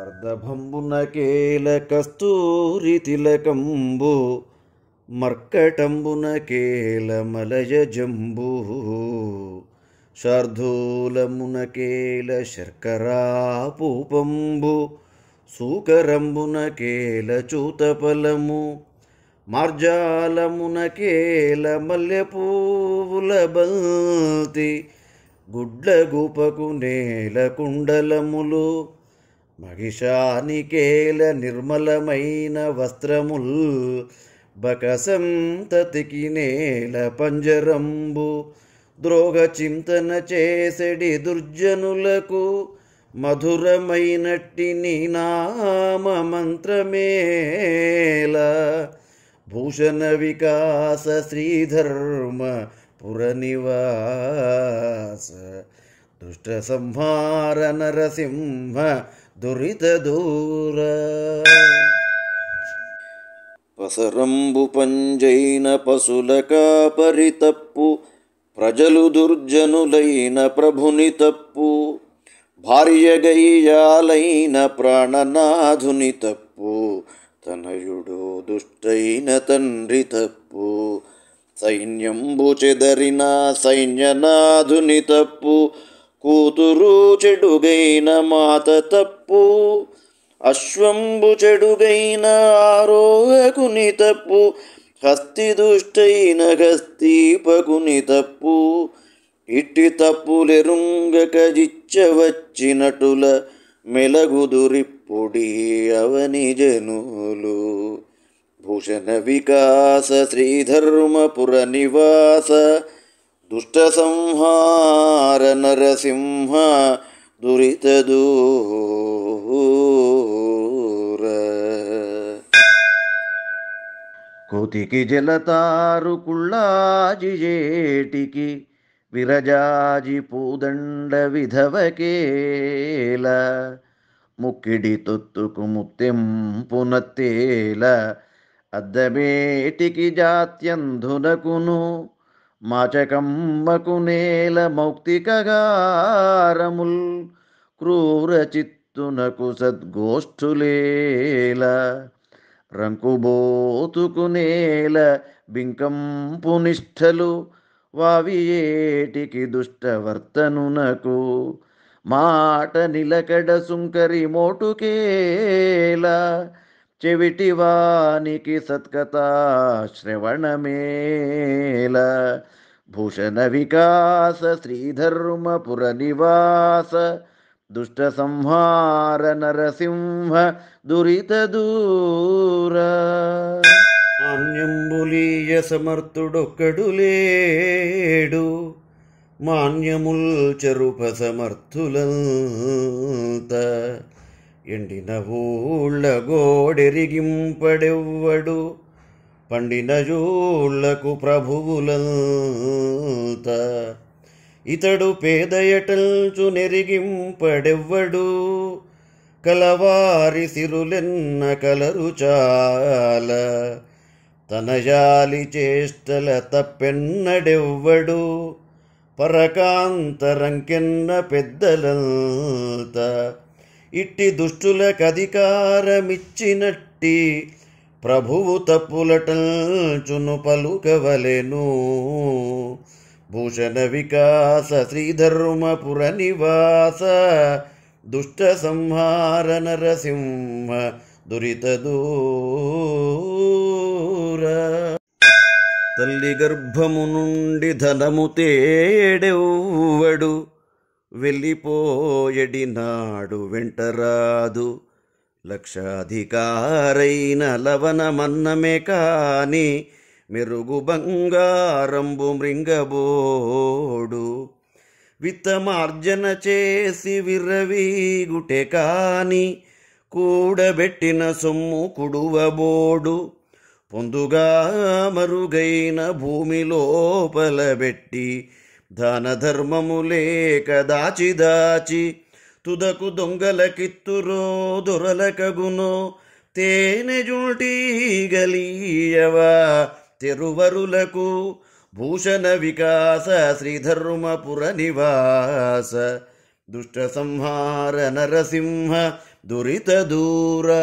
అర్ధభంబున కేల కస్తూరి తిలకంబు మర్కటంబున కేల మలయ జంబు శార్ధూలమున కేల శర్కరాపూపంబు సూకరంబున కేల చూతపలము మార్జాలమున కేల మల్లెపూవుల బంతి గుడ్ల గుపకు నేల కుండలములు మహిషానికేల నిర్మలమైన వస్త్రముల్ బకసంతతికి నేల పంజరంబు ద్రోగ చింతన చేసడి దుర్జనులకు మధురమైనట్టి నీ నామ మంత్రమేల భూషణ వికాస శ్రీధర్మ పురనివాస దుష్ట సంహార నరసింహ దురిత దూర పసరంబు పంజైన పశుల కాపరి తప్పు ప్రజలు దుర్జనులైన ప్రభుని తప్పు భార్య గయ్యాలైన ప్రాణనాథుని తప్పు తనయుడు దుష్టైన తండ్రి తప్పు సైన్యంబు చెదరిన సైన్యనాథుని తప్పు కూతురు చెడుగైన మాత తప్పు తప్పు అశ్వంబు చెడుగైన ఆరోహకుని తప్పు హస్తి దుష్టైన హస్తీపకుని తప్పు ఇట్టి తప్పులెరుంగక జిచ్చవచ్చినటుల మెలగుదురిప్పుడి అవని జనులు భూషణ వికాస శ్రీధర్మపుర నివాస దుష్ట సంహార నరసింహ దురితదూర కోతికి జలతారు జేటికి విరజాజి పూదండ విధవకేల ముక్కిడి తొత్తుకు ముత్తెంపునత్తేల అద్దమేటికి జాత్యంధునకును మాచకమ్మకు నేల మౌక్తికగారముల్ క్రూరచిత్తునకు సద్గోష్ఠులేల రంకుబోతుకునేల బింకంపునిష్ఠలు వావి ఏటికి దుష్టవర్తనునకు మాట నిలకడ సుంకరి మోటుకేలా చెవిటివానికి సత్కథా శ్రవణమేల భూషణ వికాస శ్రీధర్మపుర నివాస దుష్ట సంహార నరసింహ దురిత దూర మాన్యంబులీయ సమర్థుడొక్కడు లేడు మాన్యముల్ చరుప సమర్థులంత ఎండిన ఊళ్ళ గోడెరిగింపడెవ్వడు పండిన జోళ్లకు ప్రభువులంతా ఇతడు పేదయటల్చు నెరిగింపడెవ్వడు కలవారి సిరులెన్న కలరు చాల తనయాలి చేష్టల తప్పెన్నడెవ్వడు పరకాంతరంకెన్న పెద్దలంత ఇట్టి దుష్టులకధికారమిచ్చినట్టి ప్రభువు తప్పులటల్చును పలుకవలెను భూషణ వికాస శ్రీధర్మపుర నివాస దుష్ట సంహార నరసింహ దురిత దూర తల్లి గర్భము నుండి ధనము తేడెవ్వడు వెళ్ళిపోయడి నాడు వెంటరాదు లక్షాధికారైన లవణమన్నమే కానీ మెరుగు బంగారంబు మృంగబోడు విత్తమార్జన చేసి విర్రవీగుటె కాని కూడబెట్టిన సొమ్ము కుడువబోడు పొందుగా మరుగైన భూమి లోపలబెట్టి ధన ధర్మము లేక దాచి దాచి తుదకు దొంగలకిత్తురో దొరలకగునో తేనె జుంటీ గలీయవా तिरुवरुलकु भूषण विकास श्रीधर्मपुरनिवास दुष्टसंहार नरसिंह दुरितदूरा